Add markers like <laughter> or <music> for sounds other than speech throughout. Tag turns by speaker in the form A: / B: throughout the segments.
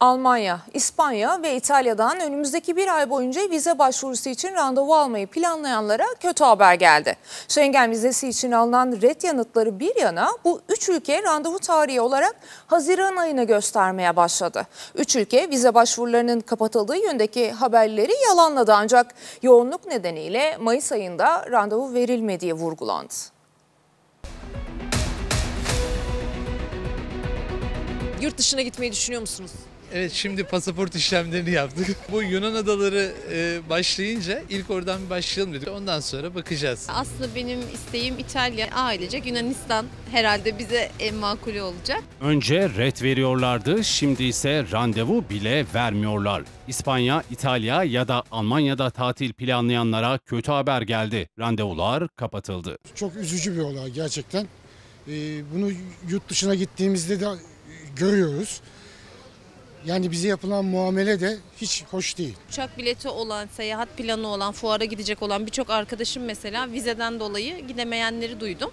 A: Almanya, İspanya ve İtalya'dan önümüzdeki bir ay boyunca vize başvurusu için randevu almayı planlayanlara kötü haber geldi. Schengen vizesi için alınan red yanıtları bir yana bu üç ülke randevu tarihi olarak Haziran ayına göstermeye başladı. Üç ülke vize başvurularının kapatıldığı yöndeki haberleri yalanladı ancak yoğunluk nedeniyle Mayıs ayında randevu verilmediği vurgulandı. Yurt dışına gitmeyi düşünüyor musunuz? Evet şimdi pasaport işlemlerini yaptık. <laughs> Bu Yunan adaları e, başlayınca ilk oradan bir başlayalım dedik. Ondan sonra bakacağız. Aslında benim isteğim İtalya ailece Yunanistan herhalde bize en makulü olacak.
B: Önce ret veriyorlardı şimdi ise randevu bile vermiyorlar. İspanya, İtalya ya da Almanya'da tatil planlayanlara kötü haber geldi. Randevular kapatıldı. Çok üzücü bir olay gerçekten. Ee, bunu yurt dışına gittiğimizde de görüyoruz. Yani bize yapılan muamele de hiç hoş değil.
A: Uçak bileti olan, seyahat planı olan, fuara gidecek olan birçok arkadaşım mesela vizeden dolayı gidemeyenleri duydum.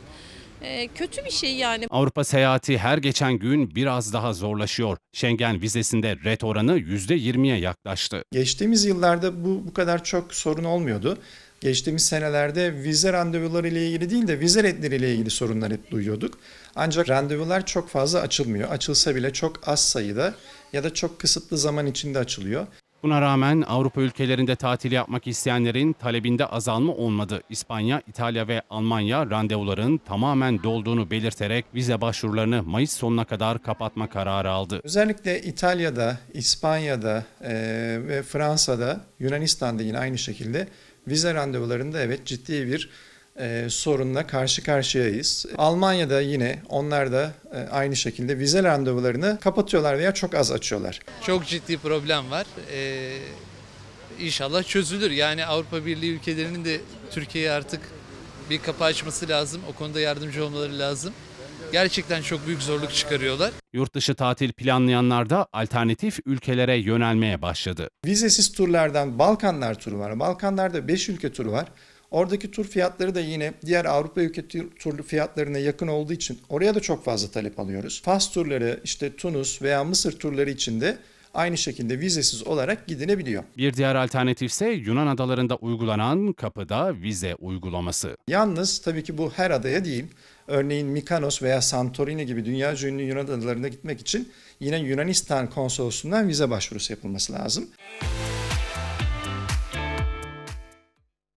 A: E, kötü bir şey yani.
B: Avrupa seyahati her geçen gün biraz daha zorlaşıyor. Schengen vizesinde ret oranı %20'ye yaklaştı.
C: Geçtiğimiz yıllarda bu bu kadar çok sorun olmuyordu geçtiğimiz senelerde vize randevuları ile ilgili değil de vize redleri ile ilgili sorunlar hep duyuyorduk. Ancak randevular çok fazla açılmıyor. Açılsa bile çok az sayıda ya da çok kısıtlı zaman içinde açılıyor.
B: Buna rağmen Avrupa ülkelerinde tatil yapmak isteyenlerin talebinde azalma olmadı. İspanya, İtalya ve Almanya randevuların tamamen dolduğunu belirterek vize başvurularını Mayıs sonuna kadar kapatma kararı aldı. Özellikle
C: İtalya'da, İspanya'da e, ve Fransa'da, Yunanistan'da yine aynı şekilde vize randevularında evet ciddi bir e, sorunla karşı karşıyayız. Almanya'da yine onlar da e, aynı şekilde vize randevularını kapatıyorlar veya çok az açıyorlar.
A: Çok ciddi problem var. E, inşallah çözülür. Yani Avrupa Birliği ülkelerinin de Türkiye'ye artık bir kapı açması lazım. O konuda yardımcı
C: olmaları lazım gerçekten çok büyük zorluk çıkarıyorlar.
B: Yurt dışı tatil planlayanlar da alternatif ülkelere yönelmeye başladı.
C: Vizesiz turlardan Balkanlar turu var. Balkanlarda 5 ülke turu var. Oradaki tur fiyatları da yine diğer Avrupa ülke turlu fiyatlarına yakın olduğu için oraya da çok fazla talep alıyoruz. Fas turları, işte Tunus veya Mısır turları için de aynı şekilde vizesiz olarak gidinebiliyor.
B: Bir diğer alternatif ise Yunan adalarında uygulanan kapıda vize uygulaması.
C: Yalnız tabii ki bu her adaya değil. Örneğin Mikanos veya Santorini gibi dünya ünlü Yunan adalarına gitmek için yine Yunanistan konsolosluğundan vize başvurusu yapılması lazım. Müzik